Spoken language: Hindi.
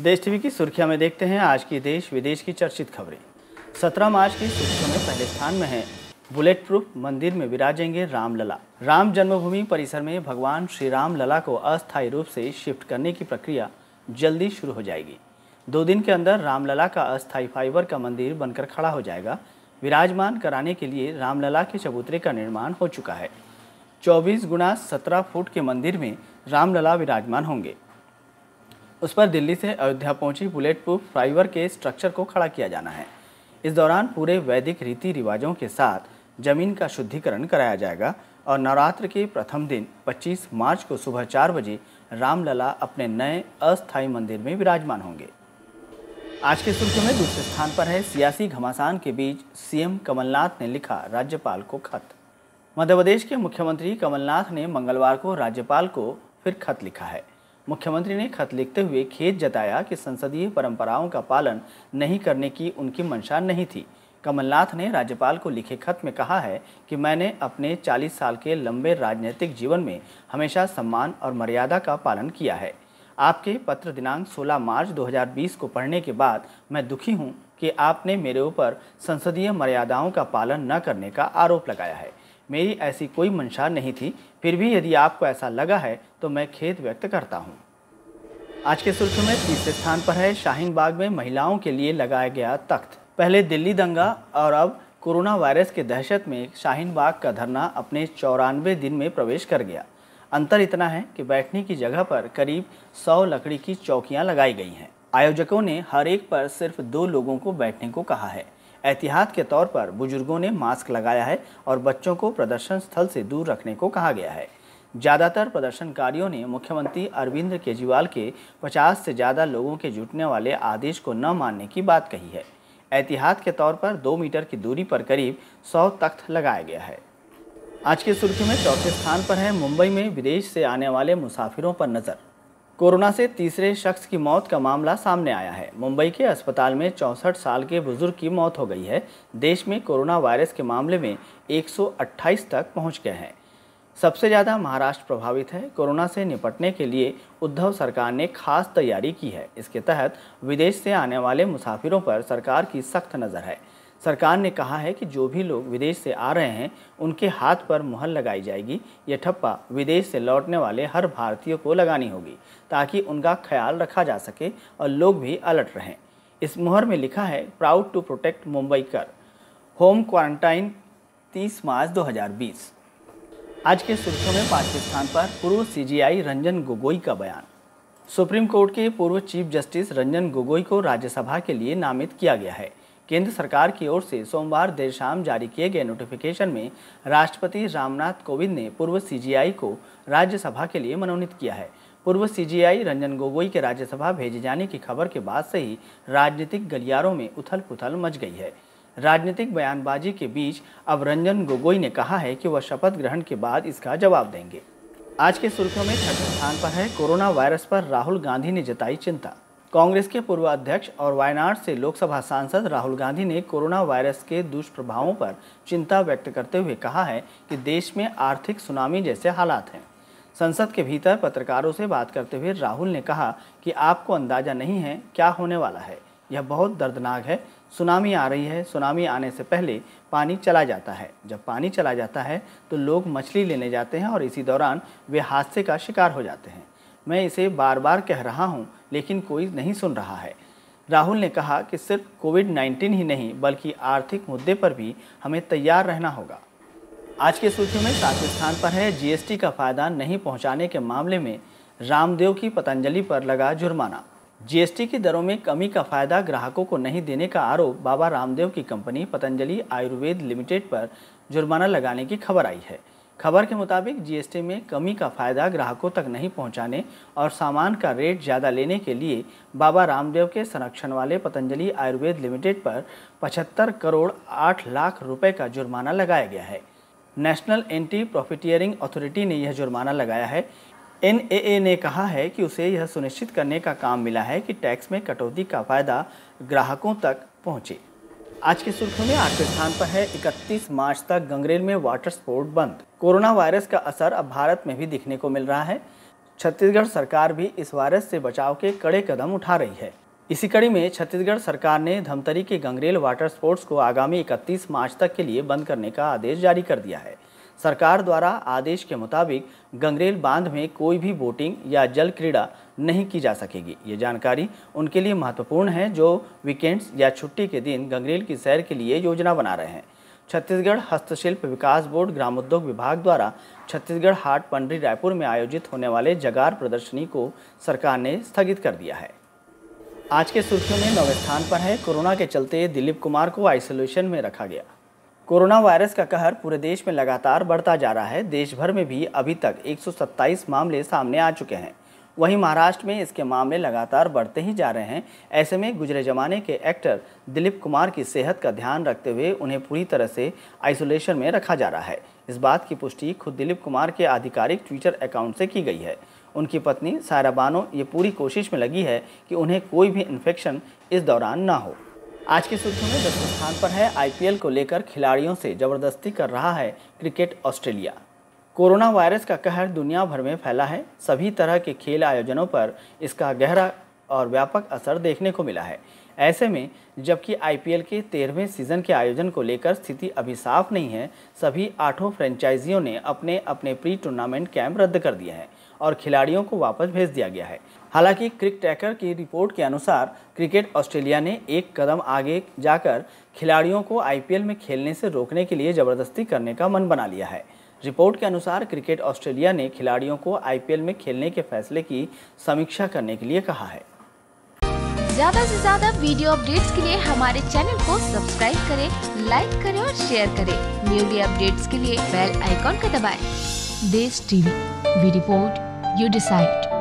देश टीवी की सुर्खिया में देखते हैं आज की देश विदेश की चर्चित खबरें सत्रह मार्च की सुर्खियों में पहले स्थान में है बुलेट प्रूफ मंदिर में विराजेंगे रामलला राम जन्मभूमि परिसर में भगवान श्री राम लला को अस्थायी रूप से शिफ्ट करने की प्रक्रिया जल्दी शुरू हो जाएगी दो दिन के अंदर रामलला का अस्थायी फाइबर का मंदिर बनकर खड़ा हो जाएगा विराजमान कराने के लिए रामलला के चबूतरे का निर्माण हो चुका है 24 गुना 17 फुट के मंदिर में रामलला विराजमान होंगे उस पर दिल्ली से अयोध्या पहुंची बुलेट प्रूफ फ्लाईवर के स्ट्रक्चर को खड़ा किया जाना है इस दौरान पूरे वैदिक रीति रिवाजों के साथ जमीन का शुद्धिकरण कराया जाएगा और नवरात्र के प्रथम दिन 25 मार्च को सुबह चार बजे रामलला अपने नए अस्थायी मंदिर में विराजमान होंगे आज के शुल्क में दूसरे स्थान पर है सियासी घमासान के बीच सीएम कमलनाथ ने लिखा राज्यपाल को खत मध्य प्रदेश के मुख्यमंत्री कमलनाथ ने मंगलवार को राज्यपाल को फिर खत लिखा है मुख्यमंत्री ने खत लिखते हुए खेद जताया कि संसदीय परंपराओं का पालन नहीं करने की उनकी मंशा नहीं थी कमलनाथ ने राज्यपाल को लिखे खत में कहा है कि मैंने अपने 40 साल के लंबे राजनीतिक जीवन में हमेशा सम्मान और मर्यादा का पालन किया है आपके पत्र दिनांक 16 मार्च 2020 को पढ़ने के बाद मैं दुखी हूं कि आपने मेरे ऊपर संसदीय मर्यादाओं का पालन न करने का आरोप लगाया है मेरी ऐसी कोई मंशा नहीं थी फिर भी यदि आपको ऐसा लगा है तो मैं खेद व्यक्त करता हूँ आज के सुर्खियों में तीसरे स्थान पर है शाहीन बाग में महिलाओं के लिए लगाया गया तख्त पहले दिल्ली दंगा और अब कोरोना वायरस के दहशत में शाहीन बाग का धरना अपने चौरानवे दिन में प्रवेश कर गया अंतर इतना है कि बैठने की जगह पर करीब सौ लकड़ी की चौकियाँ लगाई गई हैं आयोजकों ने हर एक पर सिर्फ दो लोगों को बैठने को कहा है एहतियात के तौर पर बुजुर्गों ने मास्क लगाया है और बच्चों को प्रदर्शन स्थल से दूर रखने को कहा गया है ज़्यादातर प्रदर्शनकारियों ने मुख्यमंत्री अरविंद केजरीवाल के 50 से ज़्यादा लोगों के जुटने वाले आदेश को न मानने की बात कही है एहतियात के तौर पर दो मीटर की दूरी पर करीब सौ तख्त लगाया गया है आज की सुर्खी में चौथे स्थान पर है मुंबई में विदेश से आने वाले मुसाफिरों पर नज़र कोरोना से तीसरे शख्स की मौत का मामला सामने आया है मुंबई के अस्पताल में चौंसठ साल के बुजुर्ग की मौत हो गई है देश में कोरोना वायरस के मामले में 128 तक पहुंच गए हैं सबसे ज़्यादा महाराष्ट्र प्रभावित है कोरोना से निपटने के लिए उद्धव सरकार ने खास तैयारी की है इसके तहत विदेश से आने वाले मुसाफिरों पर सरकार की सख्त नज़र है सरकार ने कहा है कि जो भी लोग विदेश से आ रहे हैं उनके हाथ पर मुहर लगाई जाएगी ये ठप्पा विदेश से लौटने वाले हर भारतीय को लगानी होगी ताकि उनका ख्याल रखा जा सके और लोग भी अलर्ट रहें इस मुहर में लिखा है प्राउड टू प्रोटेक्ट मुंबई कर होम क्वारंटाइन 30 मार्च 2020 आज के सुर्खियों में पांचवें स्थान पर पूर्व सीजीआई रंजन गोगोई का बयान सुप्रीम कोर्ट के पूर्व चीफ जस्टिस रंजन गोगोई को राज्यसभा के लिए नामित किया गया है केंद्र सरकार की ओर से सोमवार देर शाम जारी किए गए नोटिफिकेशन में राष्ट्रपति रामनाथ कोविंद ने पूर्व सीजीआई को राज्यसभा के लिए मनोनीत किया है पूर्व सीजीआई रंजन गोगोई के राज्यसभा भेजे जाने की खबर के बाद से ही राजनीतिक गलियारों में उथल पुथल मच गई है राजनीतिक बयानबाजी के बीच अब रंजन गोगोई ने कहा है कि वह शपथ ग्रहण के बाद इसका जवाब देंगे आज के सुर्खियों में छठे स्थान पर है कोरोना वायरस पर राहुल गांधी ने जताई चिंता कांग्रेस के पूर्व अध्यक्ष और वायनाड से लोकसभा सांसद राहुल गांधी ने कोरोना वायरस के दुष्प्रभावों पर चिंता व्यक्त करते हुए कहा है कि देश में आर्थिक सुनामी जैसे हालात हैं संसद के भीतर पत्रकारों से बात करते हुए राहुल ने कहा कि आपको अंदाजा नहीं है क्या होने वाला है यह बहुत दर्दनाक है सुनामी आ रही है सुनामी आने से पहले पानी चला जाता है जब पानी चला जाता है तो लोग मछली लेने जाते हैं और इसी दौरान वे हादसे का शिकार हो जाते हैं मैं इसे बार बार कह रहा हूँ लेकिन कोई नहीं सुन रहा है राहुल ने कहा कि सिर्फ कोविड 19 ही नहीं बल्कि आर्थिक मुद्दे पर भी हमें तैयार रहना होगा आज के सूची में सातवें स्थान पर है जीएसटी का फायदा नहीं पहुंचाने के मामले में रामदेव की पतंजलि पर लगा जुर्माना जीएसटी की दरों में कमी का फायदा ग्राहकों को नहीं देने का आरोप बाबा रामदेव की कंपनी पतंजलि आयुर्वेद लिमिटेड पर जुर्माना लगाने की खबर आई है खबर के मुताबिक जीएसटी में कमी का फायदा ग्राहकों तक नहीं पहुंचाने और सामान का रेट ज़्यादा लेने के लिए बाबा रामदेव के संरक्षण वाले पतंजलि आयुर्वेद लिमिटेड पर 75 करोड़ 8 लाख रुपए का जुर्माना लगाया गया है नेशनल एंटी प्रॉफिटियरिंग अथॉरिटी ने यह जुर्माना लगाया है एन ने कहा है कि उसे यह सुनिश्चित करने का काम मिला है कि टैक्स में कटौती का फायदा ग्राहकों तक पहुँचे आज की सुर्खियों में आठवें स्थान पर है 31 मार्च तक गंगरेल में वाटर स्पोर्ट बंद कोरोना वायरस का असर अब भारत में भी दिखने को मिल रहा है छत्तीसगढ़ सरकार भी इस वायरस से बचाव के कड़े कदम उठा रही है इसी कड़ी में छत्तीसगढ़ सरकार ने धमतरी के गंगरेल वाटर स्पोर्ट्स को आगामी 31 मार्च तक के लिए बंद करने का आदेश जारी कर दिया है सरकार द्वारा आदेश के मुताबिक गंगरेल बांध में कोई भी बोटिंग या जल क्रीड़ा नहीं की जा सकेगी ये जानकारी उनके लिए महत्वपूर्ण है जो वीकेंड्स या छुट्टी के दिन गंगरेल की सैर के लिए योजना बना रहे हैं छत्तीसगढ़ हस्तशिल्प विकास बोर्ड ग्रामोद्योग विभाग द्वारा छत्तीसगढ़ हाट पंडरी रायपुर में आयोजित होने वाले जगार प्रदर्शनी को सरकार ने स्थगित कर दिया है आज के सुर्खियों में नौवे स्थान पर है कोरोना के चलते दिलीप कुमार को आइसोलेशन में रखा गया कोरोना वायरस का कहर पूरे देश में लगातार बढ़ता जा रहा है देश भर में भी अभी तक 127 मामले सामने आ चुके हैं वहीं महाराष्ट्र में इसके मामले लगातार बढ़ते ही जा रहे हैं ऐसे में गुजरे जमाने के एक्टर दिलीप कुमार की सेहत का ध्यान रखते हुए उन्हें पूरी तरह से आइसोलेशन में रखा जा रहा है इस बात की पुष्टि खुद दिलीप कुमार के आधिकारिक ट्विटर अकाउंट से की गई है उनकी पत्नी सायरा बानो ये पूरी कोशिश में लगी है कि उन्हें कोई भी इन्फेक्शन इस दौरान ना हो आज की सुर्खियों में दसवें स्थान पर है आईपीएल को लेकर खिलाड़ियों से जबरदस्ती कर रहा है क्रिकेट ऑस्ट्रेलिया कोरोना वायरस का कहर दुनिया भर में फैला है सभी तरह के खेल आयोजनों पर इसका गहरा और व्यापक असर देखने को मिला है ऐसे में जबकि आईपीएल के तेरहवें सीजन के आयोजन को लेकर स्थिति अभी साफ नहीं है सभी आठों फ्रेंचाइजियों ने अपने अपने प्री टूर्नामेंट कैंप रद्द कर दिए हैं और खिलाड़ियों को वापस भेज दिया गया है हालांकि क्रिक ट्रैकर की रिपोर्ट के अनुसार क्रिकेट ऑस्ट्रेलिया ने एक कदम आगे जाकर खिलाड़ियों को आईपीएल में खेलने से रोकने के लिए ज़बरदस्ती करने का मन बना लिया है रिपोर्ट के अनुसार क्रिकेट ऑस्ट्रेलिया ने खिलाड़ियों को आईपीएल में खेलने के फैसले की समीक्षा करने के लिए कहा है ज्यादा से ज्यादा वीडियो अपडेट्स के लिए हमारे चैनल को सब्सक्राइब करें, लाइक करें और शेयर करें। न्यूली अपडेट्स के लिए बेल आइकॉन का दबाएं। देश टीवी, रिपोर्ट यू डिसाइड